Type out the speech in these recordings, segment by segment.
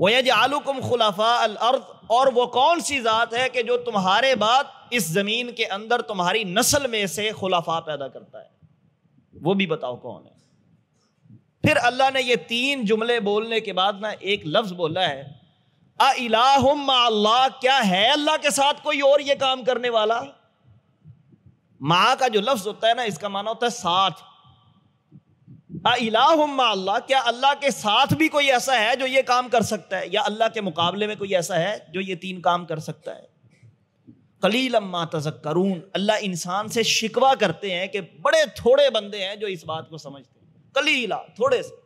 वयज आलुकुम खुलाफा अर्द और वो कौन सी ज़ात है कि जो तुम्हारे बाद इस ज़मीन के अंदर तुम्हारी नस्ल में से खुलाफा पैदा करता है वो भी बताओ कौन है फिर अल्लाह ने ये तीन जुमले बोलने के बाद ना एक लफ्ज़ बोला है अला क्या है अल्लाह के साथ कोई और ये काम करने वाला माँ का जो लफ्ज़ होता है ना इसका माना होता है साथ अल्लाह क्या अल्लाह के साथ भी कोई ऐसा है जो ये काम कर सकता है या अल्लाह के मुकाबले में कोई ऐसा है जो ये तीन काम कर सकता है कलील अम्मा तजक्रून अल्लाह इंसान से शिकवा करते हैं कि बड़े थोड़े बंदे हैं जो इस बात को समझते हैं कलीला थोड़े से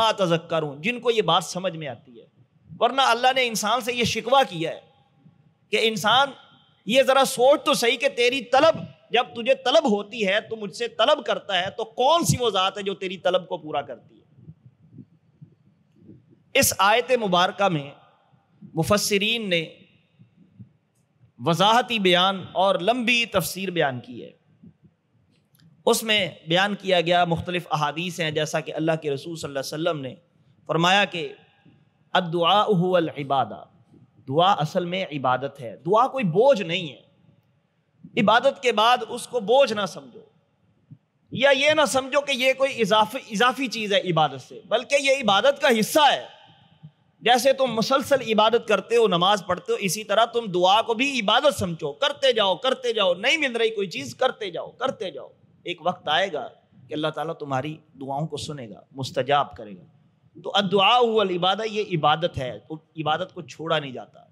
माँ तजक्रून जिनको ये बात समझ में आती है वरना अल्लाह ने इंसान से ये शिकवा किया है कि इंसान ये ज़रा सोच तो सही कि तेरी तलब जब तुझे तलब होती है तो मुझसे तलब करता है तो कौन सी वो ज़ात है जो तेरी तलब को पूरा करती है इस आयत मुबारक में मुफसरीन ने वजाहती बयान और लंबी तफसीर बयान की है उसमें बयान किया गया मुख्तलिफ अहादीस हैं जैसा कि अल्लाह के रसूल सल्लल्लाहु अलैहि वसल्लम ने फरमाया कि अदुआ इबादा दुआ असल में इबादत है दुआ कोई बोझ नहीं है इबादत के बाद उसको बोझ ना समझो या ये ना समझो कि ये कोई इजाफी इजाफी चीज़ है इबादत से बल्कि ये इबादत का हिस्सा है जैसे तुम मुसलसल इबादत करते हो नमाज पढ़ते हो इसी तरह तुम दुआ को भी इबादत समझो करते जाओ करते जाओ नहीं मिल रही कोई चीज़ करते जाओ करते जाओ एक वक्त आएगा कि अल्लाह ताला तुम्हारी दुआओं को सुनेगा मुस्तजाब करेगा तो अदुआ इबादत ये इबादत है तो इबादत को छोड़ा नहीं जाता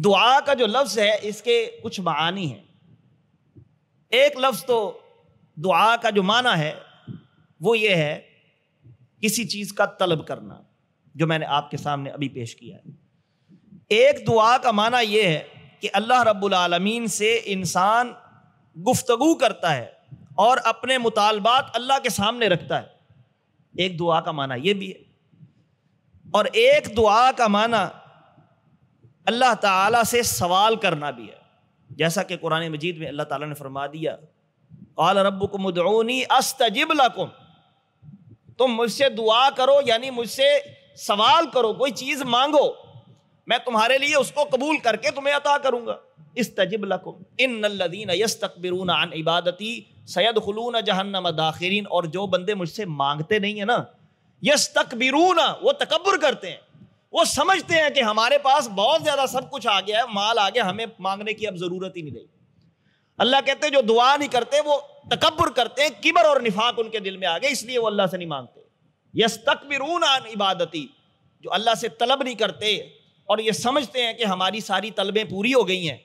दुआ का जो लफ्ज़ है इसके कुछ मानी है एक लफ्ज़ तो दुआ का जो माना है वो ये है किसी चीज़ का तलब करना जो मैंने आपके सामने अभी पेश किया है एक दुआ का माना यह है कि अल्लाह रब्बुल आलमीन से इंसान गुफ्तगु करता है और अपने मुतालबात अल्लाह के सामने रखता है एक दुआ का माना यह भी है और एक दुआ का माना अल्लाह ताला से सवाल करना भी है जैसा कि कुरान मजीद में अल्लाह ताला ने फरमा दिया आल रब्बुकुम उदऊनी अस्तजिब लकुम तुम मुझसे दुआ करो यानी मुझसे सवाल करो कोई चीज़ मांगो मैं तुम्हारे लिए उसको कबूल करके तुम्हें अता करूंगा इस तजिब लकुम इन लदीन यस तकबरून अन इबादती सैद खलून जहन्नम दाखिरीन और जो बंदे मुझसे मांगते नहीं है ना यस तकबरून वो तकबर करते हैं वो समझते हैं कि हमारे पास बहुत ज़्यादा सब कुछ आ गया है माल आ गया हमें मांगने की अब ज़रूरत ही नहीं रही अल्लाह कहते हैं जो दुआ नहीं करते वो तकबर करते हैं किबर और निफाक उनके दिल में आ गए इसलिए वो अल्लाह से नहीं मांगते यस तकबरून इबादती जो अल्लाह से तलब नहीं करते और ये समझते हैं कि हमारी सारी तलबें पूरी हो गई हैं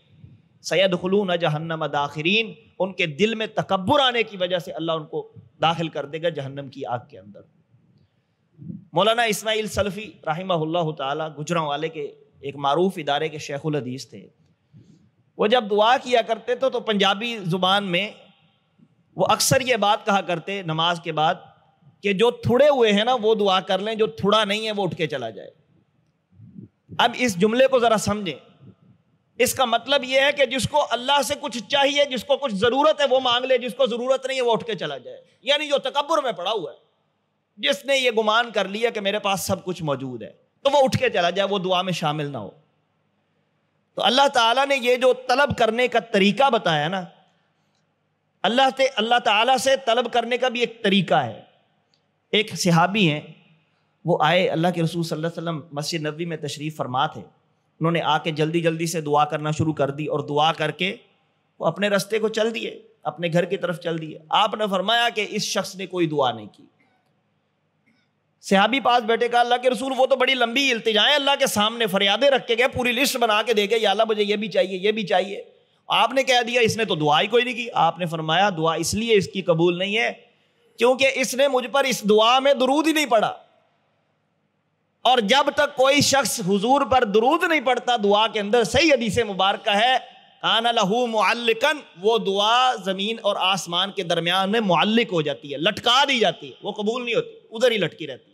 सैद खलून जहन्नम दाखरीन उनके दिल में तकबर आने की वजह से अल्लाह उनको दाखिल कर देगा जहन्नम की आग के अंदर मौलाना इसमाइल सलफ़ी रही तुजरा वाले के एक मरूफ इदारे के शेखुल हदीस थे वो जब दुआ किया करते तो तो पंजाबी ज़ुबान में वो अक्सर ये बात कहा करते नमाज के बाद कि जो थुड़े हुए हैं ना वो दुआ कर लें जो थुड़ा नहीं है वो उठ के चला जाए अब इस जुमले को ज़रा समझें इसका मतलब यह है कि जिसको अल्लाह से कुछ चाहिए जिसको कुछ ज़रूरत है वो मांग ले जिसको ज़रूरत नहीं है वो उठ के चला जाए यानी जो तकबर में पड़ा हुआ है जिसने ये गुमान कर लिया कि मेरे पास सब कुछ मौजूद है तो वो उठ के चला जाए वो दुआ में शामिल ना हो तो अल्लाह ताला ने ये जो तलब करने का तरीका बताया ना अल्लाह से अल्लाह ताला से तलब करने का भी एक तरीका है एक सिहाबी हैं वो आए अल्लाह के रसूल सल्लल्लाहु अलैहि वसल्लम मस्जिद नबी में तशरीफ़ फरमा थे उन्होंने आके जल्दी जल्दी से दुआ करना शुरू कर दी और दुआ करके वो अपने रास्ते को चल दिए अपने घर की तरफ चल दिए आपने फरमाया कि इस शख्स ने कोई दुआ नहीं की सिहाबी पास बैठे कहा अल्लाह के रसूल वो तो बड़ी लंबी इल्तजाएं अल्लाह के सामने फरियादे रख के गए पूरी लिस्ट बना के दे गए अल्लाह मुझे ये भी चाहिए ये भी चाहिए आपने कह दिया इसने तो दुआ ही कोई नहीं की आपने फरमाया दुआ इसलिए इसकी कबूल नहीं है क्योंकि इसने मुझ पर इस दुआ में दरूद ही नहीं पड़ा और जब तक कोई शख्स हुजूर पर दरूद नहीं पड़ता दुआ के अंदर सही हदीस मुबारक है कान लहू मुअल्लिकन वो दुआ ज़मीन और आसमान के दरमियान में मुअल्लिक हो जाती है लटका दी जाती है वो कबूल नहीं होती उधर ही लटकी रहती है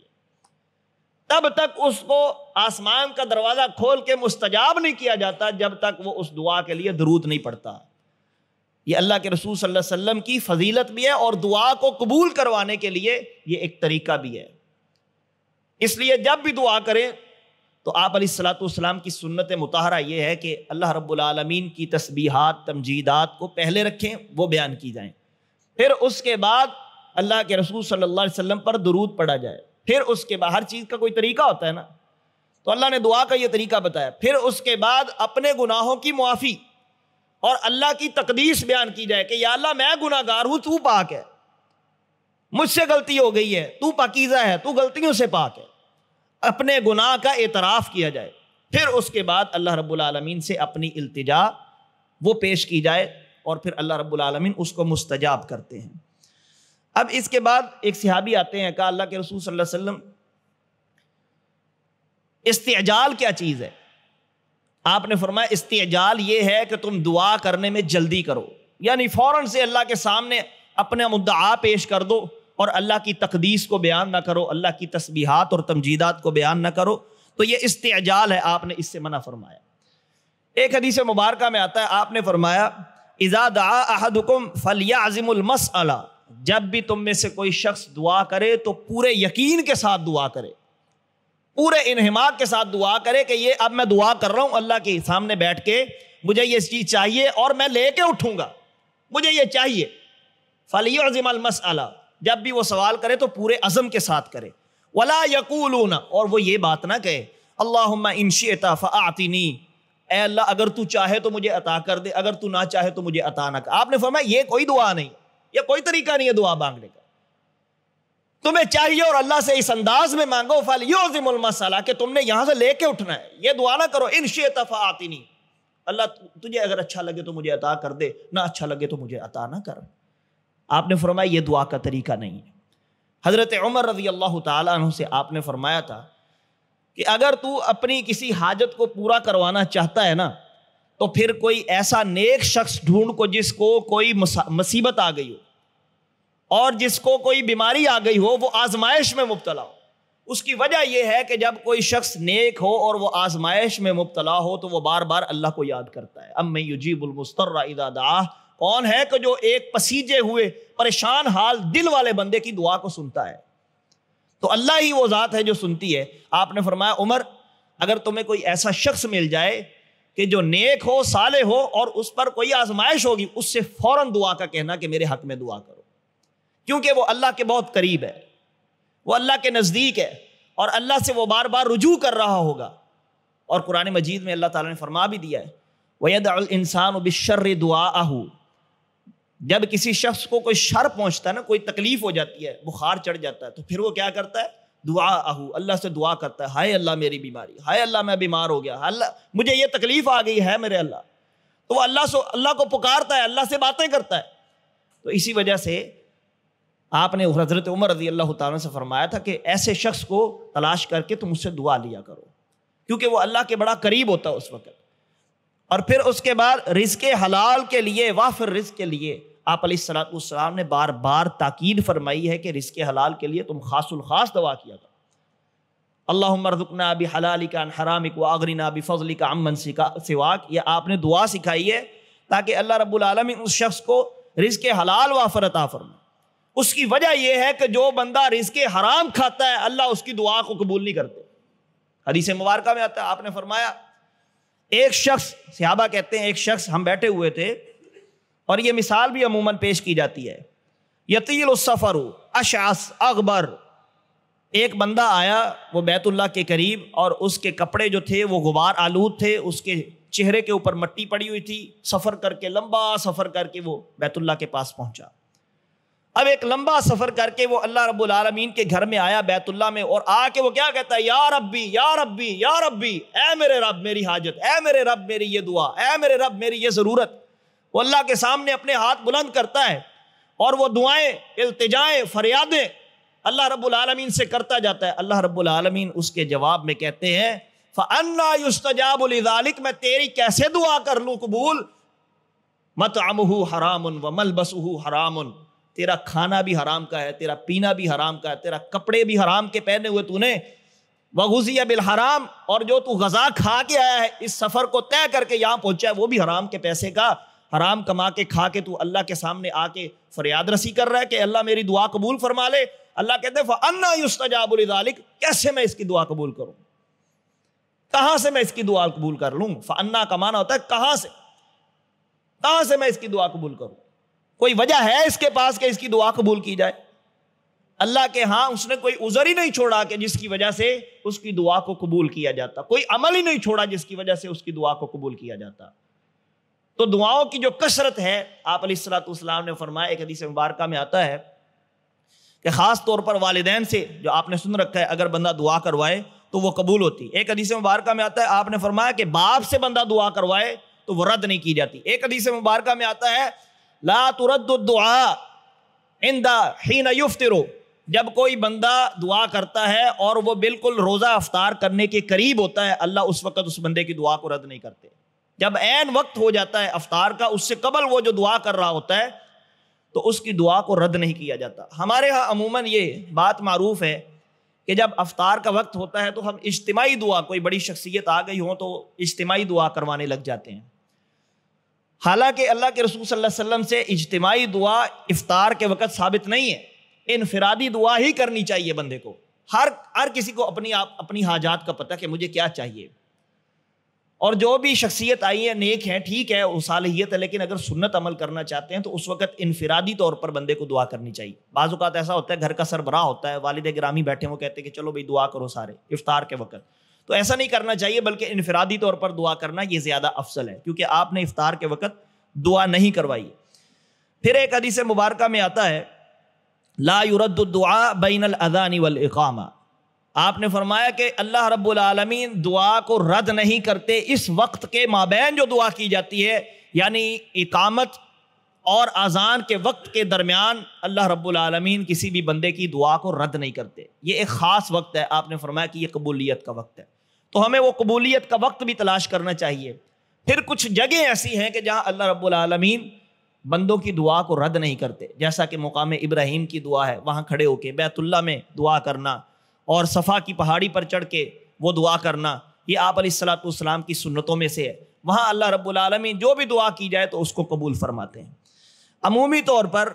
तब तक उसको आसमान का दरवाज़ा खोल के मुस्तजाब नहीं किया जाता जब तक वो उस दुआ के लिए दरूद नहीं पड़ता ये अल्लाह के रसूल सल्लल्लाहु अलैहि वसल्लम की फजीलत भी है और दुआ को कबूल करवाने के लिए ये एक तरीका भी है इसलिए जब भी दुआ करें तो आप सलाम की सुन्नत मुताहरा ये है कि अल्लाह रब्लमीन की तस्बीहात तमजीदात को पहले रखें वो बयान की जाएं फिर उसके बाद अल्लाह के रसूल सल्लल्लाहु अलैहि वसल्लम पर दरूद पढ़ा जाए फिर उसके बाद हर चीज़ का कोई तरीका होता है ना तो अल्लाह ने दुआ का ये तरीका बताया फिर उसके बाद अपने गुनाहों की मुआफ़ी और अल्लाह की तकदीस बयान की जाए कि या अल्लाह मैं गुनागार हूं तू पाक है मुझसे गलती हो गई है तू पाकीज़ा है तू गलतियों से पाक है अपने गुनाह का एतराफ़ किया जाए फिर उसके बाद अल्लाह रब्लमीन से अपनी अल्तजा वो पेश की जाए और फिर अल्लाह रब्बुल रब्लमीन उसको मुस्तजाब करते हैं अब इसके बाद एक सिहाबी आते हैं कहा अल्लाह के रसूल सल्लल्लाहु अलैहि वसल्लम इस्तेजाल क्या चीज़ है आपने फरमाया इस्तेजाल यह है कि तुम दुआ करने में जल्दी करो यानी फ़ौरन से अल्लाह के सामने अपना मुद्दा पेश कर दो और अल्लाह की तकदीस को बयान ना करो अल्लाह की तस्बीहात और तमजीदात को बयान ना करो तो यह इस्तेजाल है आपने इससे मना फरमाया एक हदीस मुबारक में आता है आपने फरमाया इज़ा दा अहदुकुम फलिया अजिमुलमस जब भी तुम में से कोई शख्स दुआ करे तो पूरे यकीन के साथ दुआ करे पूरे इनहमाक के साथ दुआ करे कि ये अब मैं दुआ कर रहा हूं अल्लाह के सामने बैठ के मुझे ये चीज़ चाहिए और मैं लेके उठूंगा मुझे ये चाहिए फलियमल अला जब भी वो सवाल करे तो पूरे अज़म के साथ करे वला यकूलूना और वो ये बात ना कहे अल्लाह आती फ़ातिनी अल्लाह अगर तू चाहे तो मुझे अता कर दे अगर तू ना चाहे तो मुझे अता ना कर आपने फरमाया ये कोई दुआ नहीं या कोई तरीका नहीं है दुआ मांगने का तुम्हें चाहिए और अल्लाह से इस अंदाज में मांगो फल योजिमसला कि तुमने यहां से लेके उठना है ये दुआ ना करो इन शेतफा आती नहीं अल्लाह तुझे अगर अच्छा लगे तो मुझे अता कर दे ना अच्छा लगे तो मुझे अता ना कर आपने फरमाया ये दुआ का तरीका नहीं है हज़रत उमर रजी अल्लाह तु से आपने फरमाया था कि अगर तू अपनी किसी हाजत को पूरा करवाना चाहता है ना तो फिर कोई ऐसा नेक शख्स ढूंढ को जिसको कोई मुसीबत आ गई हो और जिसको कोई बीमारी आ गई हो वो आजमाइश में मुबतला हो उसकी वजह यह है कि जब कोई शख्स नेक हो और वो आजमाइश में मुबतला हो तो वो बार बार अल्लाह को याद करता है अब मैं युजीबुलमस्तर कौन है कि जो एक पसीजे हुए परेशान हाल दिल वाले बंदे की दुआ को सुनता है तो अल्लाह ही वो ज़ात है जो सुनती है आपने फरमाया उमर अगर तुम्हें कोई ऐसा शख्स मिल जाए कि जो नेक हो साले हो और उस पर कोई आजमाइश होगी उससे फौरन दुआ का कहना कि मेरे हक में दुआ करो क्योंकि वो अल्लाह के बहुत करीब है वो अल्लाह के नज़दीक है और अल्लाह से वो बार बार रुजू कर रहा होगा और कुरान मजीद में अल्लाह ताला ने फरमा भी दिया है वयद इंसान बिशर दुआ आहू जब किसी शख्स को कोई शर पहुँचता है ना कोई तकलीफ हो जाती है बुखार चढ़ जाता है तो फिर वो क्या करता है दुआ आहू अल्लाह से दुआ करता है हाय अल्लाह मेरी बीमारी हाय अल्लाह मैं बीमार हो गया अल्लाह मुझे ये तकलीफ़ आ गई है मेरे अल्लाह तो वह अल्लाह से अल्लाह को पुकारता है अल्लाह से बातें करता है तो इसी वजह से आपने हजरत उमर रजी अल्लाह तन से फरमाया था कि ऐसे शख्स को तलाश करके तुम उससे दुआ लिया करो क्योंकि वो अल्लाह के बड़ा करीब होता है उस वक़्त और फिर उसके बाद रिज़ हलाल के लिए व फिर रिज़ के लिए आप सलाम ने बार बार ताकीद फरमाई है कि रिस्क हलाल के लिए तुम खासुल खास दवा किया था अल्लाह मरदुकना अभी हलाल का हरामिक व आगरीना अभी फजली का अमन सिवाक यह आपने दुआ सिखाई है ताकि अल्लाह रबालम उस शख्स को रिस्क हलाल वाफर अता फरमाए उसकी वजह यह है कि जो बंदा रिस्क हराम खाता है अल्लाह उसकी दुआ को कबूल नहीं करते हदीस मुबारक में आता है आपने फरमाया एक शख्स सिहाबा कहते हैं एक शख्स हम बैठे हुए थे और ये मिसाल भी अमूमन पेश की जाती है यतील सफ़र अशास अकबर एक बंदा आया वो बैतुल्ला के करीब और उसके कपड़े जो थे वो गुबार आलूद थे उसके चेहरे के ऊपर मट्टी पड़ी हुई थी सफ़र करके लंबा सफ़र करके वो बैतुल्ला के पास पहुंचा अब एक लंबा सफ़र करके वो अल्लाह रब्बुल आलमीन के घर में आया बैतुल्ला में और आके वो क्या कहता है या रब्बी या रब्बी या रब्बी ऐ मेरे रब मेरी हाजत ऐ मेरे रब मेरी ये दुआ ऐ मेरे रब मेरी ये ज़रूरत वो अल्लाह के सामने अपने हाथ बुलंद करता है और वो दुआएं अल्तजाएँ फरियादें अल्लाह रब्बुल आलमीन से करता जाता है अल्लाह रब्बुल आलमीन उसके जवाब में कहते हैं फ़न्ना युस्तजाबुलजालिक मैं तेरी कैसे दुआ कर लूँ कबूल मत आमहू व मल हराम तेरा खाना भी हराम का है तेरा पीना भी हराम का है तेरा कपड़े भी हराम के पहने हुए तूने वगुजिया बिल हराम और जो तू गजा खा के आया है इस सफ़र को तय करके यहाँ पहुंचा है वो भी हराम के पैसे का हराम कमा के खा के तू अल्लाह के सामने आके फरियाद रसी कर रहा है कि अल्लाह मेरी दुआ कबूल फरमा ले अल्लाह कहते हैं कैसे मैं इसकी दुआ कबूल करूँ कहां से मैं इसकी दुआ कबूल कर लूँ फन्ना का माना होता है कहाँ से कहां से मैं इसकी दुआ कबूल करूँ कोई वजह है इसके पास कि इसकी दुआ कबूल की जाए अल्लाह के हाँ उसने कोई उजर ही नहीं छोड़ा कि जिसकी वजह से उसकी दुआ को कबूल किया जाता कोई अमल ही नहीं छोड़ा जिसकी वजह से उसकी दुआ को कबूल किया जाता तो दुआओं की जो कसरत है आप सलाम ने फरमाया एक हदीस मुबारक में आता है कि ख़ास तौर पर वालदेन से जो आपने सुन रखा है अगर बंदा दुआ करवाए तो वो कबूल होती एक हदीस मुबारक में आता है आपने फरमाया कि बाप से बंदा दुआ करवाए तो वो रद्द नहीं की जाती एक हदीस मुबारक में आता है ला तुरदुआ इन दिन जब कोई बंदा दुआ करता है और वो बिल्कुल रोज़ा अफ्तार करने के करीब होता है अल्लाह उस वक्त उस बंदे की दुआ को रद्द नहीं करते जब एन वक्त हो जाता है अफतार का उससे कबल वो जो दुआ कर रहा होता है तो उसकी दुआ को रद्द नहीं किया जाता हमारे यहाँ अमूमन ये बात मरूफ़ है कि जब अफतार का वक्त होता है तो हम इज्तमाही दुआ कोई बड़ी शख्सियत आ गई हो तो इज्तमाही दुआ करवाने लग जाते हैं हालांकि अल्लाह के रसूल सल्लल्लाहु अलैहि वसल्लम से इज्तमाही दुआ इफ्तार के वक़्त साबित नहीं है इनफरादी दुआ ही करनी चाहिए बंदे को हर हर किसी को अपनी आप अपनी हाजात का पता कि मुझे क्या चाहिए और जो भी शख्सियत आई है नेक है ठीक है उसालियत है लेकिन अगर सुन्नत अमल करना चाहते हैं तो उस वक्त इनफरादी तौर पर बंदे को दुआ करनी चाहिए बाजूकात ऐसा होता है घर का सरबराह होता है वालद ग्रामी बैठे वो कहते हैं कि चलो भाई दुआ करो सारे इफ्तार के वक्त तो ऐसा नहीं करना चाहिए बल्कि इनफरादी तौर पर दुआ करना ये ज़्यादा अफसल है क्योंकि आपने इफ्तार के वक्त दुआ नहीं करवाई फिर एक अदीस मुबारक में आता है ला युरदुआ दुआ बैन अदानी वाल इकामा आपने फरमाया कि अल्लाह रब्बुल आलमीन दुआ को रद्द नहीं करते इस वक्त के माबेन जो दुआ की जाती है यानी इकामत और अजान के वक्त के दरमियान अल्लाह रब्बुल आलमीन किसी भी बंदे की दुआ को रद्द नहीं करते ये एक ख़ास वक्त है आपने फरमाया कि ये कबूलियत का वक्त है तो हमें वो कबूलियत का वक्त भी तलाश करना चाहिए फिर कुछ जगह ऐसी हैं कि जहाँ अल्लाह रब्बुल आलमीन बंदों की दुआ को रद्द नहीं करते जैसा कि मुकाम इब्राहिम की दुआ है वहाँ खड़े होके बैतुल्ला में दुआ करना और सफ़ा की पहाड़ी पर चढ़ के वो दुआ करना ये आप सलाम की सुन्नतों में से है वहाँ अल्लाह रब्लमी जो भी दुआ की जाए तो उसको कबूल फरमाते हैं अमूमी तौर पर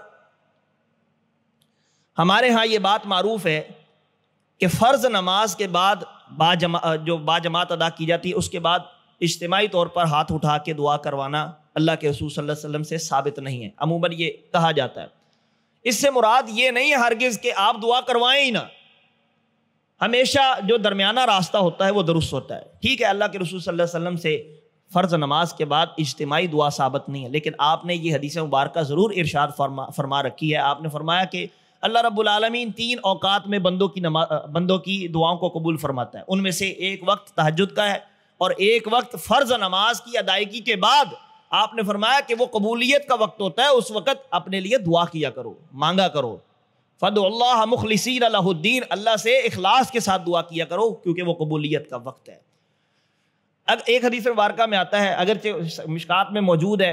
हमारे यहाँ ये बात मरूफ़ है कि फ़र्ज़ नमाज के बाद बाजमा जो बाजमात अदा की जाती है उसके बाद इज्तमाही तौर पर हाथ उठा के दुआ करवाना अल्लाह के रसूल सल्लल्लाहु अलैहि वसल्लम से साबित नहीं है अमूमन ये कहा जाता है इससे मुराद ये नहीं है हरगिज़ कि आप दुआ करवाएं ही ना हमेशा जो दरमियाना रास्ता होता है वो दुरुस्त होता है ठीक है अल्लाह के रसूल सल्लल्लाहु अलैहि वसल्लम से फ़र्ज़ नमाज के बाद इज्तमाही दुआ साबित नहीं है लेकिन आपने ये हदीस मुबारक ज़रूर इरशाद फरमा फरमा रखी है आपने फरमाया कि अल्लाह रब्लमीन तीन अवकात में बंदों की नमा बंदों की दुआओं को कबूल फरमाता है उनमें से एक वक्त तहजद का है और एक वक्त फ़र्ज़ नमाज की अदायगी के बाद आपने फरमाया कि वो कबूलियत का वक्त होता है उस वक्त अपने लिए दुआ किया करो मांगा करो फ़द मुखलसी अलाउद्दीन अल्लाह से अखलास के साथ दुआ किया करो क्योंकि वह कबूलीत का वक्त है अब एक हदीस वारका में आता है अगर मिशकात में मौजूद है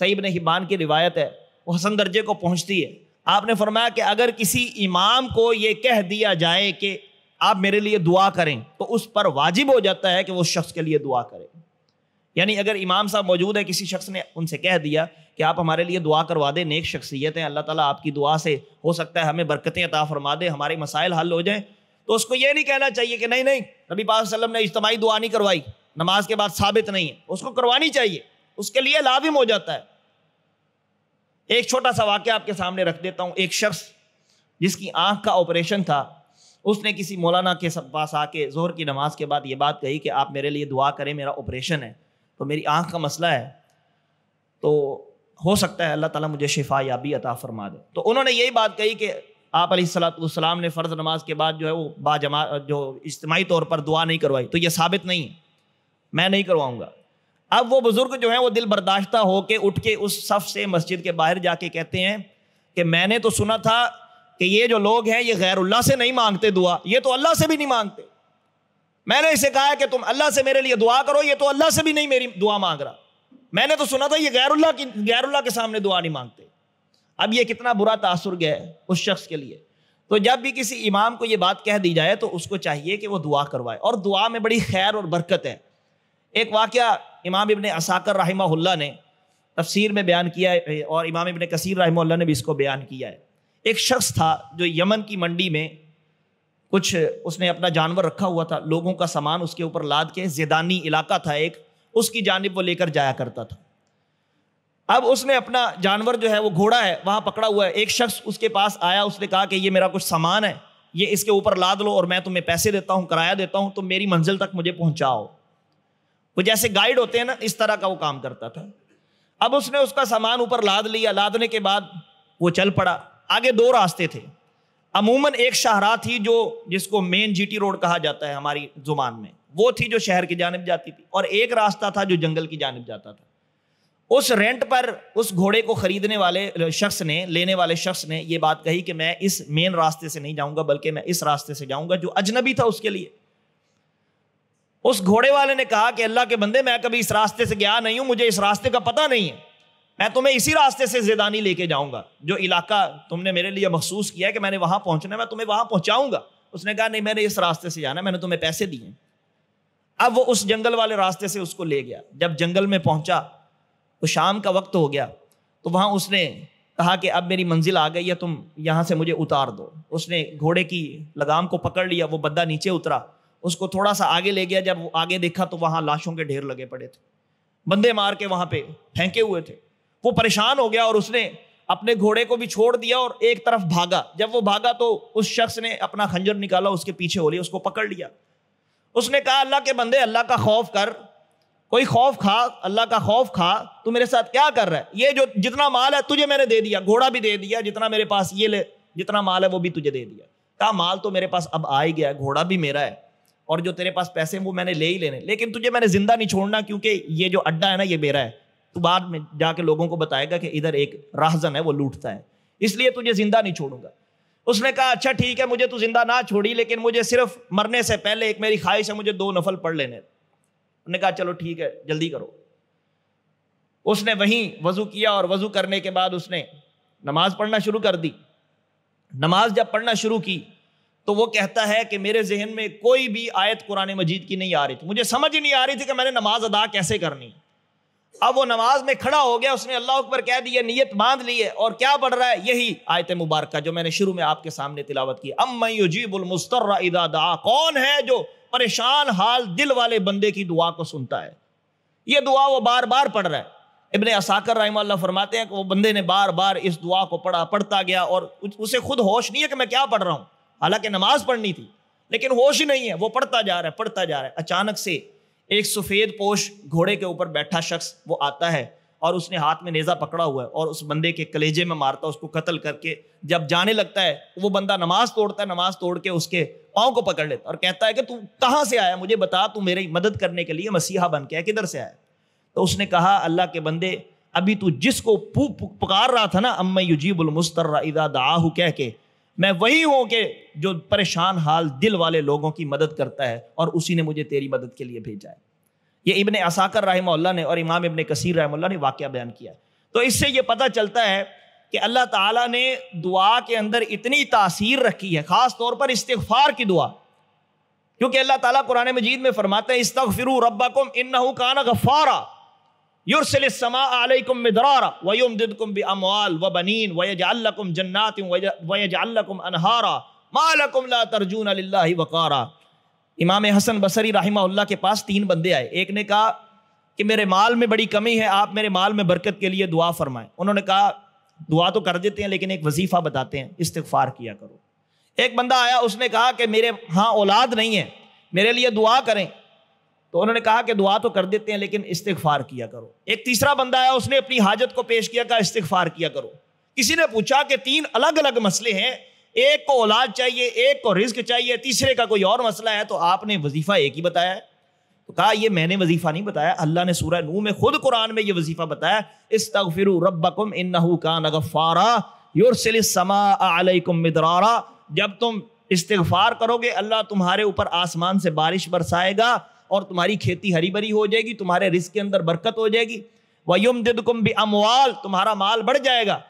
सईब ने हिबान की रिवायत है वह हसन दर्जे को पहुँचती है आपने फरमाया कि अगर किसी इमाम को ये कह दिया जाए कि आप मेरे लिए दुआ करें तो उस पर वाजिब हो जाता है कि वह शख्स के लिए दुआ करें यानी अगर इमाम साहब मौजूद है किसी शख्स ने उनसे कह दिया कि आप हमारे लिए दुआ करवा दें नेक शख्सियत हैं अल्लाह ताला आपकी दुआ से हो सकता है हमें बरकतें अता फरमा दें हमारे मसाइल हल हो जाएं तो उसको ये नहीं कहना चाहिए कि नहीं नहीं नबी पाक ने इज्तमाही दुआ नहीं करवाई नमाज के बाद साबित नहीं है उसको करवानी चाहिए उसके लिए लाजिम हो जाता है एक छोटा सा वाक्य आपके सामने रख देता हूँ एक शख्स जिसकी आँख का ऑपरेशन था उसने किसी मौलाना के पास आके जोहर की नमाज के बाद ये बात कही कि आप मेरे लिए दुआ करें मेरा ऑपरेशन है तो मेरी आँख का मसला है तो हो सकता है अल्लाह ताला मुझे शिफा या भी अता फरमा दे तो उन्होंने यही बात कही कि आप सलाम ने फ़र्ज़ नमाज के बाद जो है वो बाजमा जो इज्तमाही तौर पर दुआ नहीं करवाई तो ये साबित नहीं है मैं नहीं करवाऊँगा अब वो बुज़ुर्ग जो है वो दिल बर्दाश्त के उठ के उस सफ़ से मस्जिद के बाहर जाके कहते हैं कि मैंने तो सुना था कि ये जो लोग हैं ये गैरुल्ला से नहीं मांगते दुआ ये तो अल्लाह से भी नहीं मांगते मैंने इसे कहा कि तुम अल्लाह से मेरे लिए दुआ करो ये तो अल्लाह से भी नहीं मेरी दुआ मांग रहा मैंने तो सुना था ये गैरुल्ला की गैरुल्ला के सामने दुआ नहीं मांगते अब ये कितना बुरा तासर गया है उस शख्स के लिए तो जब भी किसी इमाम को ये बात कह दी जाए तो उसको चाहिए कि वो दुआ करवाए और दुआ में बड़ी खैर और बरकत है एक वाक्य इमाम इबन असाकर रहीमल्ला ने तफसीर में बयान किया है और इमाम इबन कसीर रहीमल्ला ने भी इसको बयान किया है एक शख्स था जो यमन की मंडी में कुछ उसने अपना जानवर रखा हुआ था लोगों का सामान उसके ऊपर लाद के जेदानी इलाका था एक उसकी जानब वो लेकर जाया करता था अब उसने अपना जानवर जो है वो घोड़ा है वहाँ पकड़ा हुआ है एक शख्स उसके पास आया उसने कहा कि ये मेरा कुछ सामान है ये इसके ऊपर लाद लो और मैं तुम्हें पैसे देता हूँ किराया देता हूँ तुम मेरी मंजिल तक मुझे पहुँचाओ वो जैसे गाइड होते हैं ना इस तरह का वो काम करता था अब उसने उसका सामान ऊपर लाद लिया लादने के बाद वो चल पड़ा आगे दो रास्ते थे अमूमन एक शाहरा थी जो जिसको मेन जीटी रोड कहा जाता है हमारी जुबान में वो थी जो शहर की जानब जाती थी और एक रास्ता था जो जंगल की जानब जाता था उस रेंट पर उस घोड़े को खरीदने वाले शख्स ने लेने वाले शख्स ने यह बात कही कि मैं इस मेन रास्ते से नहीं जाऊंगा बल्कि मैं इस रास्ते से जाऊंगा जो अजनबी था उसके लिए उस घोड़े वाले ने कहा कि अल्लाह के बंदे मैं कभी इस रास्ते से गया नहीं हूं मुझे इस रास्ते का पता नहीं है मैं तुम्हें इसी रास्ते से जिदानी लेके जाऊंगा जो इलाका तुमने मेरे लिए महसूस किया कि मैंने वहां पहुंचना मैं तुम्हें वहां पहुंचाऊंगा उसने कहा नहीं मैंने इस रास्ते से जाना मैंने तुम्हें पैसे दिए अब वो उस जंगल वाले रास्ते से उसको ले गया जब जंगल में पहुंचा तो शाम का वक्त हो गया तो वहाँ उसने कहा कि अब मेरी मंजिल आ गई है तुम यहाँ से मुझे उतार दो उसने घोड़े की लगाम को पकड़ लिया वो बद्दा नीचे उतरा उसको थोड़ा सा आगे ले गया जब आगे देखा तो वहाँ लाशों के ढेर लगे पड़े थे बंदे मार के वहाँ पे फेंके हुए थे वो परेशान हो गया और उसने अपने घोड़े को भी छोड़ दिया और एक तरफ भागा जब वो भागा तो उस शख्स ने अपना खंजर निकाला उसके पीछे हो लिया उसको पकड़ लिया उसने कहा अल्लाह के बंदे अल्लाह का खौफ कर कोई खौफ खा अल्लाह का खौफ खा तू मेरे साथ क्या कर रहा है ये जो जितना माल है तुझे मैंने दे दिया घोड़ा भी दे दिया जितना मेरे पास ये ले जितना माल है वो भी तुझे दे दिया कहा माल तो मेरे पास अब आ ही गया घोड़ा भी मेरा है और जो तेरे पास पैसे हैं वो मैंने ले ही लेने लेकिन तुझे मैंने जिंदा नहीं छोड़ना क्योंकि ये जो अड्डा है ना ये मेरा है तो बाद में जाके लोगों को बताएगा कि इधर एक राहजन है वो लूटता है इसलिए तुझे जिंदा नहीं छोड़ूंगा उसने कहा अच्छा ठीक है मुझे तू जिंदा ना छोड़ी लेकिन मुझे सिर्फ मरने से पहले एक मेरी ख्वाहिश है मुझे दो नफल पढ़ लेने उन्होंने कहा चलो ठीक है जल्दी करो उसने वहीं वजू किया और वजू करने के बाद उसने नमाज पढ़ना शुरू कर दी नमाज जब पढ़ना शुरू की तो वो कहता है कि मेरे जहन में कोई भी आयत कुरान मजीद की नहीं आ रही थी मुझे समझ ही नहीं आ रही थी कि मैंने नमाज अदा कैसे करनी है अब वो नमाज में खड़ा हो गया उसने अल्लाह अकबर कह दिया नीयत बांध ली है और क्या पढ़ रहा है यही आयत मुबारक जो मैंने शुरू में आपके सामने तिलावत की अमजीबुलमुस्तर इदादा कौन है जो परेशान हाल दिल वाले बंदे की दुआ को सुनता है ये दुआ वो बार बार पढ़ रहा है इबन असाकर रही फरमाते हैं कि वो बंदे ने बार बार इस दुआ को पढ़ा पढ़ता गया और उसे खुद होश नहीं है कि मैं क्या पढ़ रहा हूँ हालांकि नमाज पढ़नी थी लेकिन होश ही नहीं है वो पढ़ता जा रहा है पढ़ता जा रहा है अचानक से एक सफ़ेद पोश घोड़े के ऊपर बैठा शख्स वो आता है और उसने हाथ में नेज़ा पकड़ा हुआ है और उस बंदे के कलेजे में मारता है उसको कत्ल करके जब जाने लगता है वो बंदा नमाज तोड़ता है नमाज तोड़ के उसके पाँव को पकड़ लेता है और कहता है कि तू कहाँ से आया मुझे बता तू मेरी मदद करने के लिए मसीहा बन के आया किधर से आया तो उसने कहा अल्लाह के बंदे अभी तू जिसको पुकार रहा था ना अम्मा युजीबुल मुस्तर इदा दाहू कह के मैं वही हूं कि जो परेशान हाल दिल वाले लोगों की मदद करता है और उसी ने मुझे तेरी मदद के लिए भेजा है ये इबन असाकर रहमल्ला ने और इमाम इबन कसीर रहमल्ला ने वाक़ बयान किया है तो इससे ये पता चलता है कि अल्लाह ताला ने दुआ के अंदर इतनी तासीर रखी है ख़ास तौर पर इस्तफ़ार की दुआ क्योंकि अल्लाह ताला कुरान मजीद में फरमाते हैं इस्तफ़िर रब्बकुम इन्नहु काना गफ़ारा युरसलसमाकुम इमाम हसन बसरी रहिमहुल्लाह के पास तीन बंदे आए एक ने कहा कि मेरे माल में बड़ी कमी है आप मेरे माल में बरकत के लिए दुआ फरमाएं उन्होंने कहा दुआ तो कर देते हैं लेकिन एक वजीफ़ा बताते हैं इस्तफार किया करो एक बंदा आया उसने कहा कि मेरे हाँ औलाद नहीं है मेरे लिए दुआ करें तो उन्होंने कहा कि दुआ तो कर देते हैं लेकिन इस्तफार किया करो एक तीसरा बंदा आया उसने अपनी हाजत को पेश किया कहा इस्तफार किया करो किसी ने पूछा कि तीन अलग अलग मसले हैं एक को औलाद चाहिए एक को रिस्क चाहिए तीसरे का कोई और मसला है तो आपने वजीफा एक ही बताया है तो कहा ये मैंने वजीफा नहीं बताया अल्लाह ने सूरह नूह में खुद कुरान में ये वजीफा बताया इस तगफिर रबकुम इन का नगफारा योरसलसमाकुम मिदरारा जब तुम इस्तफार करोगे अल्लाह तुम्हारे ऊपर आसमान से बारिश बरसाएगा और तुम्हारी खेती हरी भरी हो जाएगी तुम्हारे रिस्क के अंदर बरकत हो जाएगी वयुम दिदकुम भी अमवाल तुम्हारा माल बढ़ जाएगा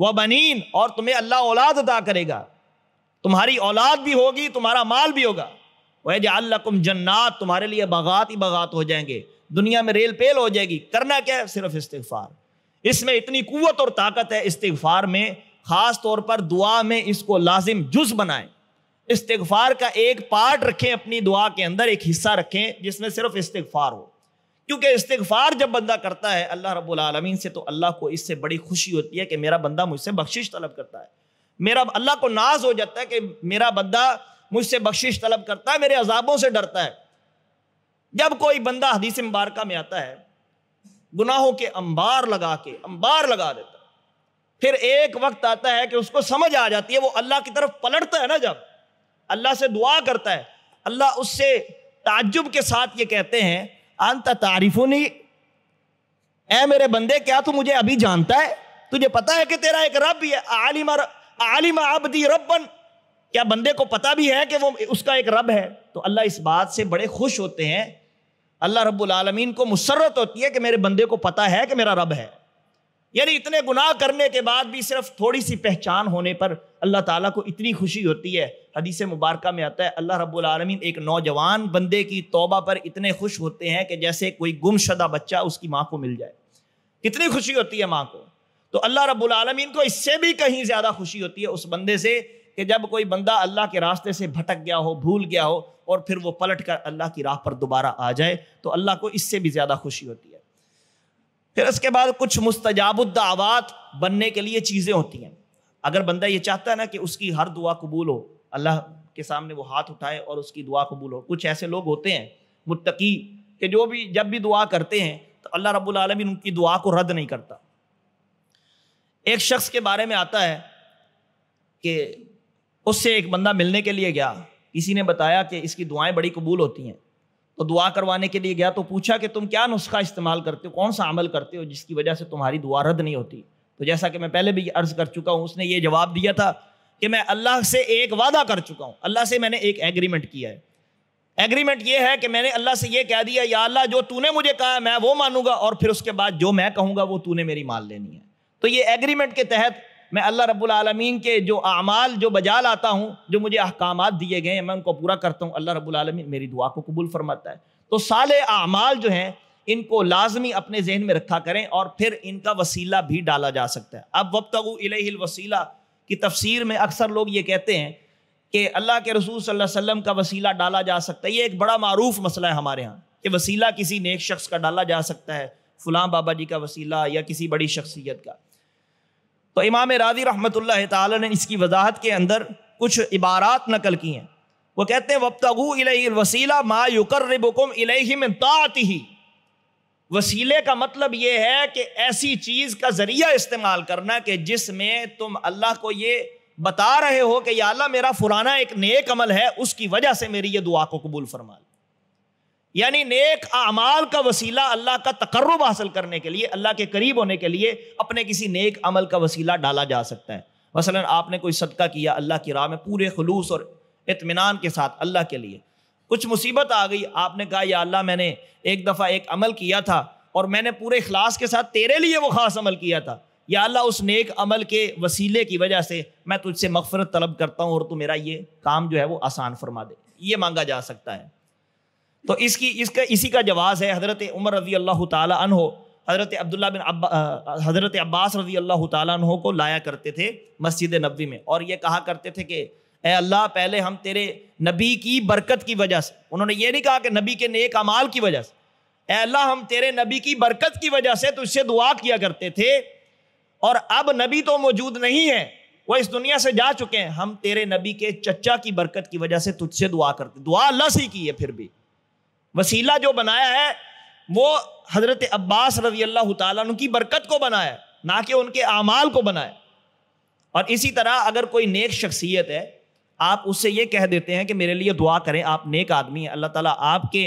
वह बनीन और तुम्हें अल्लाह औलाद अदा करेगा तुम्हारी औलाद भी होगी तुम्हारा माल भी होगा वह जल्लकुम जन्नात तुम्हारे लिए बागात ही बागात हो जाएंगे दुनिया में रेल पेल हो जाएगी करना क्या है सिर्फ इस्तफार इसमें इतनी कुत और ताकत है इस्तफार में ख़ास तौर पर दुआ में इसको लाजिम जुज बनाएं इस्तगफार का एक पार्ट रखें अपनी दुआ के अंदर एक हिस्सा रखें जिसमें सिर्फ इस्तगफार हो क्योंकि इस्तगफार जब बंदा करता है अल्लाह रब्बुल आलमीन से तो अल्लाह को इससे बड़ी खुशी होती है कि मेरा बंदा मुझसे बख्शिश तलब करता है मेरा अल्लाह को नाज हो जाता है कि मेरा बंदा मुझसे बख्शिश तलब करता है मेरे अजाबों से डरता है जब कोई बंदा हदीस मुबारक में आता है गुनाहों के अंबार लगा के अंबार लगा देता है फिर एक वक्त आता है कि उसको समझ आ जाती है वो अल्लाह की तरफ पलटता है ना जब अल्लाह से दुआ करता है अल्लाह उससे ताजुब के साथ ये कहते हैं अंत तारीफुनी ए मेरे बंदे क्या तू मुझे अभी जानता है तुझे पता है कि तेरा एक रब है आलिम आलिम आबदी रबन क्या बंदे को पता भी है कि वो उसका एक रब है तो अल्लाह इस बात से बड़े खुश होते हैं अल्लाह रब्बुल आलमीन को मुसरत होती है कि मेरे बंदे को पता है कि मेरा रब है यानी इतने गुनाह करने के बाद भी सिर्फ थोड़ी सी पहचान होने पर अल्लाह ताला को इतनी खुशी होती है हदीस मुबारक में आता है अल्लाह रब्बुल आलमीन एक नौजवान बंदे की तौबा पर इतने खुश होते हैं कि जैसे कोई गुमशुदा बच्चा उसकी माँ को मिल जाए कितनी खुशी होती है माँ को तो अल्लाह रब्बुल आलमीन को इससे भी कहीं ज़्यादा खुशी होती है उस बंदे से कि जब कोई बंदा अल्लाह के रास्ते से भटक गया हो भूल गया हो और फिर वो पलट कर अल्लाह की राह पर दोबारा आ जाए तो अल्लाह को इससे भी ज़्यादा खुशी होती है फिर उसके बाद कुछ मुस्तजाबुद्दावात बनने के लिए चीज़ें होती हैं अगर बंदा ये चाहता है ना कि उसकी हर दुआ कबूल हो अल्लाह के सामने वो हाथ उठाए और उसकी दुआ कबूल हो कुछ ऐसे लोग होते हैं मुत्तकी कि जो भी जब भी दुआ करते हैं तो अल्लाह रब्बुल आलमीन उनकी दुआ को रद्द नहीं करता एक शख्स के बारे में आता है कि उससे एक बंदा मिलने के लिए गया किसी ने बताया कि इसकी दुआएं बड़ी कबूल होती हैं और तो दुआ करवाने के लिए गया तो पूछा कि तुम क्या नुस्खा इस्तेमाल करते हो कौन सा अमल करते हो जिसकी वजह से तुम्हारी दुआ रद्द नहीं होती तो जैसा कि मैं पहले भी अर्ज़ कर चुका हूँ उसने ये जवाब दिया था कि मैं अल्लाह से एक वादा कर चुका हूँ अल्लाह से मैंने एक एग्रीमेंट किया है एग्रीमेंट ये है कि मैंने अल्लाह से ये कह दिया या अल्लाह जो तूने मुझे कहा मैं वो मानूंगा और फिर उसके बाद जो मैं कहूँगा वो तूने मेरी मान लेनी है तो ये एग्रीमेंट के तहत मैं अल्लाह रब्बुल आलमीन के जो अमाल जो बजा लाता हूँ जो मुझे अहकाम दिए गए हैं मैं उनको पूरा करता हूँ अल्लाह रब्बुल आलमीन मेरी दुआ को कबूल फरमाता है तो साल अमाल जो हैं इनको लाजमी अपने जहन में रखा करें और फिर इनका वसीला भी डाला जा सकता है अब वब तक वसीला की तफसीर में अक्सर लोग ये कहते हैं कि अल्लाह के रसूल सल्लल्लाहु अलैहि वसल्लम का वसीला डाला जा सकता है ये एक बड़ा मरूफ मसला है हमारे यहाँ कि वसीला किसी नेक शख्स का डाला जा सकता है फ़लाँ बाबा जी का वसीला या किसी बड़ी शख्सियत का तो इमाम राजी रहमत ने इसकी वजाहत के अंदर कुछ इबारात नकल की हैं वो कहते हैं वबतगु वसीला मा युकर ही वसीले का मतलब ये है कि ऐसी चीज़ का ज़रिया इस्तेमाल करना कि जिसमें तुम अल्लाह को ये बता रहे हो कि या अल्लाह मेरा फुराना एक नेक अमल है उसकी वजह से मेरी ये दुआ को कबूल फरमा यानी नेक अमाल का वसीला अल्लाह का तकर्रब हासिल करने के लिए अल्लाह के करीब होने के लिए अपने किसी नेक अमल का वसीला डाला जा सकता है मसलन आपने कोई सदका किया अल्लाह की राह में पूरे खलूस और इतमान के साथ अल्लाह के लिए कुछ मुसीबत आ गई आपने कहा या अल्लाह मैंने एक दफ़ा एक अमल किया था और मैंने पूरे अखलास के साथ तेरे लिए वो ख़ास अमल किया था या अल्लाह उस नेक अमल के वसीले की वजह से मैं तुझसे मफफरत तलब करता हूँ और तू मेरा ये काम जो है वो आसान फरमा दे ये मांगा जा सकता है तो इसकी इसका इसी का जवाब है हज़रत उमर रजी अल्लाह तन हो हज़रत अब्दुल्ला बिन अब्बा हज़रत अब्बास रजी अल्लाह तन हो को लाया करते थे मस्जिद नबी में और ये कहा करते थे कि ए अल्लाह पहले हम तेरे नबी की बरकत की वजह से उन्होंने ये नहीं कहा कि नबी के नेक अमाल की वजह से ए अल्लाह हम तेरे नबी की बरकत की वजह से तुझसे दुआ किया करते थे और अब नबी तो मौजूद नहीं है वह इस दुनिया से जा चुके हैं हम तेरे नबी के चचा की बरकत की वजह से तुझसे दुआ करते दुआ अल्लाह से ही की है फिर भी वसीला जो बनाया है वो हज़रत अब्बास रजी अल्लाह तु की बरकत को बनाया ना कि उनके अमाल को बनाया और इसी तरह अगर कोई नेक शख्सियत है आप उससे ये कह देते हैं कि मेरे लिए दुआ करें आप नेक आदमी हैं अल्लाह ताला आपके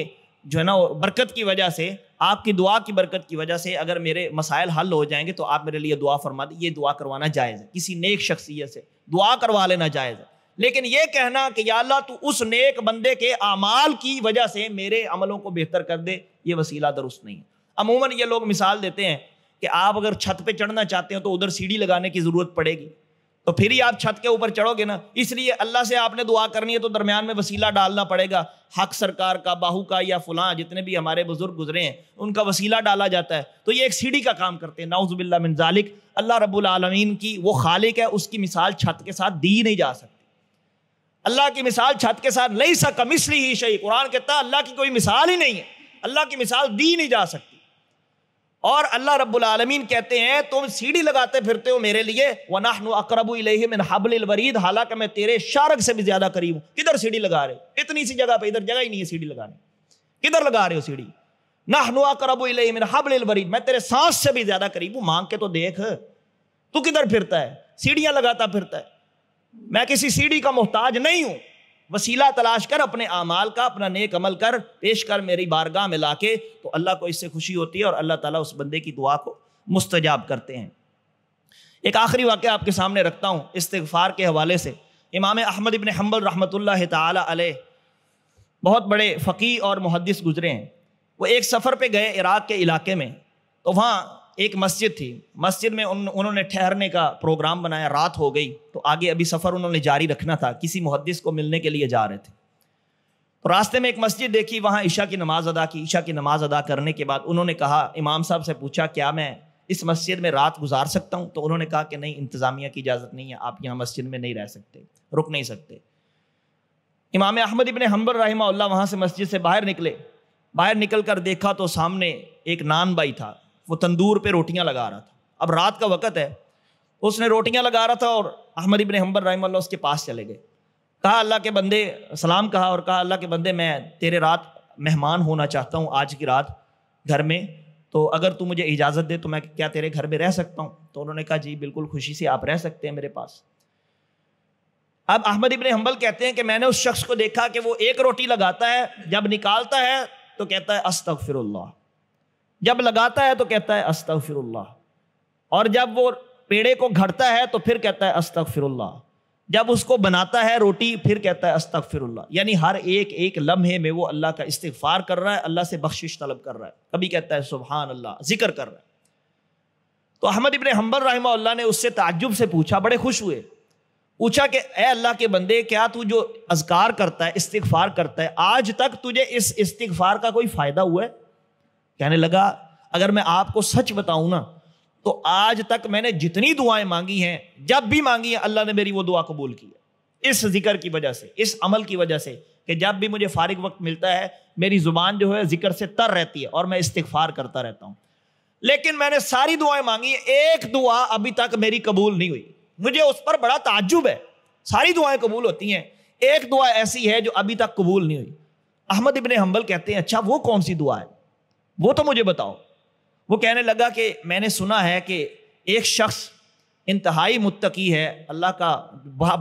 जो है ना बरकत की वजह से आपकी दुआ की बरकत की वजह से अगर मेरे मसाइल हल हो जाएंगे तो आप मेरे लिए दुआ फरमा दें ये दुआ करवाना जायज़ है किसी नेक शख्सियत से दुआ करवा लेना जायज़ है लेकिन यह कहना कि अल्लाह तू उस नेक बंदे के अमाल की वजह से मेरे अमलों को बेहतर कर दे ये वसीला दुरुस्त नहीं है अमूमन ये लोग मिसाल देते हैं कि आप अगर छत पे चढ़ना चाहते हो तो उधर सीढ़ी लगाने की ज़रूरत पड़ेगी तो फिर ही आप छत के ऊपर चढ़ोगे ना इसलिए अल्लाह से आपने दुआ करनी है तो दरमियान में वसीला डालना पड़ेगा हक सरकार का बाहू का या फुला जितने भी हमारे बुजुर्ग गुजरे हैं उनका वसीला डाला जाता है तो ये एक सीढ़ी का काम करते हैं नाउजुबिल्ला मिनजालिक अल्लाह रब्बुल आलमीन की वो खालिक है उसकी मिसाल छत के साथ दी नहीं जा सकती अल्लाह की मिसाल छत के साथ नहीं सा कम इसलिए ही शही कुरान कहता अल्लाह की कोई मिसाल ही नहीं है अल्लाह की मिसाल दी नहीं जा सकती और अल्लाह रब्बुल आलमीन कहते हैं तुम सीढ़ी लगाते फिरते हो मेरे लिए वनाहनु अकरबू मिन हबल वरीद हालांकि मैं तेरे शारक से भी ज़्यादा करीब हूँ किधर सीढ़ी लगा रहे हो इतनी सी जगह पर इधर जगह ही नहीं है सीढ़ी लगाने किधर लगा रहे हो सीढ़ी नाहनु अकरबू मिन वरीद मैं तेरे सांस से भी ज़्यादा करीब हूँ मांग के तो देख तू किधर फिरता है सीढ़ियां लगाता फिरता है मैं किसी सीढ़ी का मोहताज नहीं हूं वसीला तलाश कर अपने अमाल का अपना नेक अमल कर पेश कर मेरी बारगाह में लाके तो अल्लाह को इससे खुशी होती है और अल्लाह ताला उस बंदे की दुआ को मुस्तजाब करते हैं एक आखिरी वाक्य आपके सामने रखता हूँ इस्तफ़ार के हवाले से इमाम अहमद इबन हम्बल रहमत ताल बहुत बड़े फ़कीी और मुहदस गुजरे हैं वो एक सफ़र पर गए इराक़ के इलाके में तो वहाँ एक मस्जिद थी मस्जिद में उन उन्होंने ठहरने का प्रोग्राम बनाया रात हो गई तो आगे अभी सफ़र उन्होंने जारी रखना था किसी मुहदस को मिलने के लिए जा रहे थे तो रास्ते में एक मस्जिद देखी वहाँ ईशा की नमाज़ अदा की ईशा की नमाज़ अदा करने के बाद उन्होंने कहा इमाम साहब से पूछा क्या मैं इस मस्जिद में रात गुजार सकता हूँ तो उन्होंने कहा कि नहीं इंतज़ामिया की इजाज़त नहीं है आप यहाँ मस्जिद में नहीं रह सकते रुक नहीं सकते इमाम अहमद इबन हम्बर रही वहाँ से मस्जिद से बाहर निकले बाहर निकल कर देखा तो सामने एक नान बाई था वो तंदूर पे रोटियां लगा रहा था अब रात का वक़्त है उसने रोटियां लगा रहा था और अहमद इबन हम्बर रही उसके पास चले गए कहा अल्लाह के बंदे सलाम कहा और कहा अल्लाह के बंदे मैं तेरे रात मेहमान होना चाहता हूँ आज की रात घर में तो अगर तू मुझे इजाज़त दे तो मैं क्या तेरे घर में रह सकता हूँ तो उन्होंने कहा जी बिल्कुल खुशी से आप रह सकते हैं मेरे पास अब अहमद इबन हम्बल कहते हैं कि मैंने उस शख्स को देखा कि वो एक रोटी लगाता है जब निकालता है तो कहता है अस्तफ़िरल्ला जब लगाता है तो कहता है फिर और जब वो पेड़े को घटता है तो फिर कहता है फिर जब उसको बनाता है रोटी फिर कहता है अस्तफिर यानी हर एक एक लम्हे में वो अल्लाह का इस्तफार कर रहा है अल्लाह से बख्शिश तलब कर रहा है कभी कहता है सुबहान अल्लाह जिक्र कर रहा है तो अहमद इबन हम्बल रहमा ने उससे ताजुब से पूछा बड़े खुश हुए पूछा कि ए अल्लाह के बंदे क्या तू जो अजकार करता है इस्तफार करता है आज तक तुझे इस इस्तफार का कोई फ़ायदा हुआ है कहने लगा अगर मैं आपको सच बताऊं ना तो आज तक मैंने जितनी दुआएं मांगी हैं जब भी मांगी हैं अल्लाह ने मेरी वो दुआ कबूल की है इस जिक्र की वजह से इस अमल की वजह से कि जब भी मुझे फारिग वक्त मिलता है मेरी ज़ुबान जो है जिक्र से तर रहती है और मैं इस्तफार करता रहता हूँ लेकिन मैंने सारी दुआएं मांगी है एक दुआ अभी तक मेरी कबूल नहीं हुई मुझे उस पर बड़ा ताजुब है सारी दुआएं कबूल होती हैं एक दुआ ऐसी है जो अभी तक कबूल नहीं हुई अहमद इबन हम्बल कहते हैं अच्छा वो कौन सी दुआ है वो तो मुझे बताओ वो कहने लगा कि मैंने सुना है कि एक शख्स इंतहाई मुत्तकी है अल्लाह का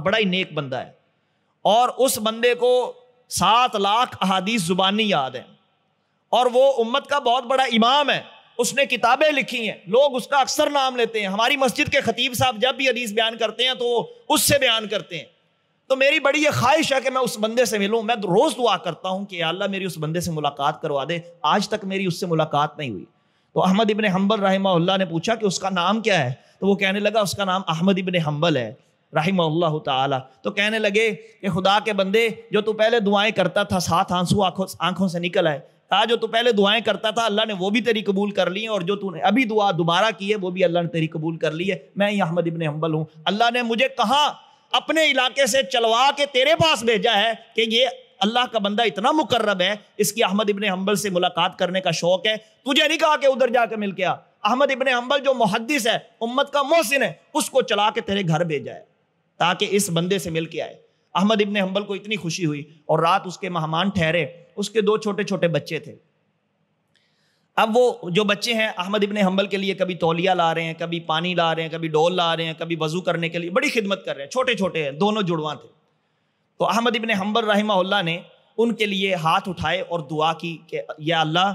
बड़ा ही नेक बंदा है और उस बंदे को सात लाख अहादीस ज़ुबानी याद हैं और वो उम्मत का बहुत बड़ा इमाम है उसने किताबें लिखी हैं लोग उसका अक्सर नाम लेते हैं हमारी मस्जिद के खतीब साहब जब भी हदीस बयान करते हैं तो उससे बयान करते हैं तो मेरी बड़ी ये ख्वाहिश है कि मैं उस बंदे से मिलूं मैं रोज़ दुआ करता हूं कि अल्लाह मेरी उस बंदे से मुलाकात करवा दे आज तक मेरी उससे मुलाकात नहीं हुई तो अहमद इबन हम्बल रहमा ने पूछा कि उसका नाम क्या है तो वो कहने लगा उसका नाम अहमद इबन हम्बल है रही ताला तो कहने लगे कि खुदा के बंदे जो तू पहले दुआएं करता था सात आंसू आंखों आंखों से निकल आए कहा जो तू पहले दुआएं करता था अल्लाह ने वो भी तेरी कबूल कर ली है और जो तूने अभी दुआ दोबारा की है वो भी अल्लाह ने तेरी कबूल कर ली है मैं ही अहमद इबन हम्बल हूँ अल्लाह ने मुझे कहा अपने इलाके से चलवा के तेरे पास भेजा है कि ये अल्लाह का बंदा इतना मुकर्रब है इसकी अहमद इबन हम्बल से मुलाकात करने का शौक है तुझे नहीं कहा कि उधर जाकर मिल गया अहमद इबन हम्बल जो मुहदस है उम्मत का मोहसिन है उसको चला के तेरे घर भेजा है ताकि इस बंदे से मिल के आए अहमद इबन हम्बल को इतनी खुशी हुई और रात उसके मेहमान ठहरे उसके दो छोटे छोटे बच्चे थे अब वो जो बच्चे हैं अहमद इबन हम्बल के लिए कभी तौलिया ला रहे हैं कभी पानी ला रहे हैं कभी डोल ला रहे हैं कभी वजू करने के लिए बड़ी खिदमत कर रहे हैं छोटे छोटे हैं दोनों जुड़वा थे तो अहमद इबन हम्बल रहीमा ने उनके लिए हाथ उठाए और दुआ की कि या अल्लाह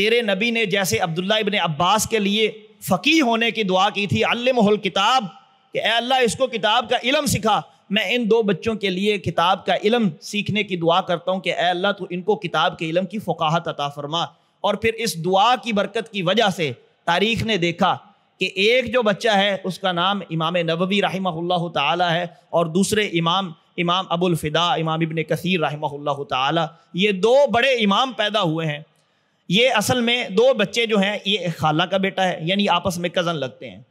तेरे नबी ने जैसे अब्दुल्ला इबन अब्बास के लिए फ़कीह होने की दुआ की थी अल्लमहल किताब कि अल्लाह इसको किताब का इलम सिखा मैं इन दो बच्चों के लिए किताब का इलम सीखने की दुआ करता हूँ कि अल्लाह तो इनको किताब के इलम की फ़काहत अता फरमा और फिर इस दुआ की बरकत की वजह से तारीख ने देखा कि एक जो बच्चा है उसका नाम इमाम नबी रही ताला है और दूसरे इमाम इमाम फिदा इमाम इबन कसीर रही ताला ये दो बड़े इमाम पैदा हुए हैं ये असल में दो बच्चे जो हैं ये खाला का बेटा है यानी आपस में कज़न लगते हैं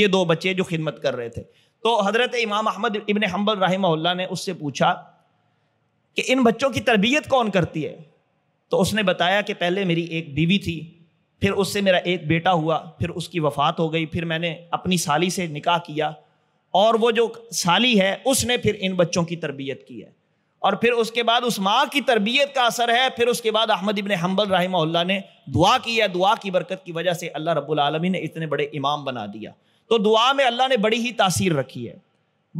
ये दो बच्चे जो खिदमत कर रहे थे तो हज़रत इमाम अहमद इबन हम्बल रही ने उससे पूछा कि इन बच्चों की तरबियत कौन करती है तो उसने बताया कि पहले मेरी एक बीवी थी फिर उससे मेरा एक बेटा हुआ फिर उसकी वफ़ात हो गई फिर मैंने अपनी साली से निकाह किया और वो जो साली है उसने फिर इन बच्चों की तरबियत की है और फिर उसके बाद उस माँ की तरबियत का असर है फिर उसके बाद अहमद इबन हम्बल रहमल्ला ने दुआ की है दुआ की बरकत की वजह से अल्लाह रबालमी ने इतने बड़े इमाम बना दिया तो दुआ में अल्लाह ने बड़ी ही तासीर रखी है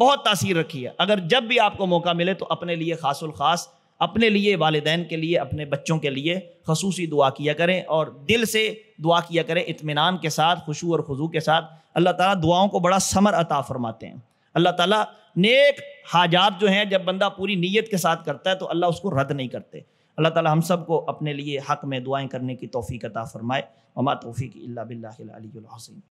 बहुत तासीर रखी है अगर जब भी आपको मौका मिले तो अपने लिए खासुल खास अपने लिए वालदेन के लिए अपने बच्चों के लिए खसूस दुआ किया करें और दिल से दुआ किया करें इतमान के साथ खुशू और खजू के साथ अल्लाह ताली दुआओं को बड़ा समर अता फरमाते हैं अल्लाह ताली नेक हाजात जो हैं जब बंदा पूरी नीयत के साथ करता है तो अल्लाह उसको रद्द नहीं करते अल्लाह ताली हम सब को अपने लिए हक में दुआएँ करने की तोफ़ी अता फ़रमाए ममा तोफ़ी की अल्ला बिल्लाहसीन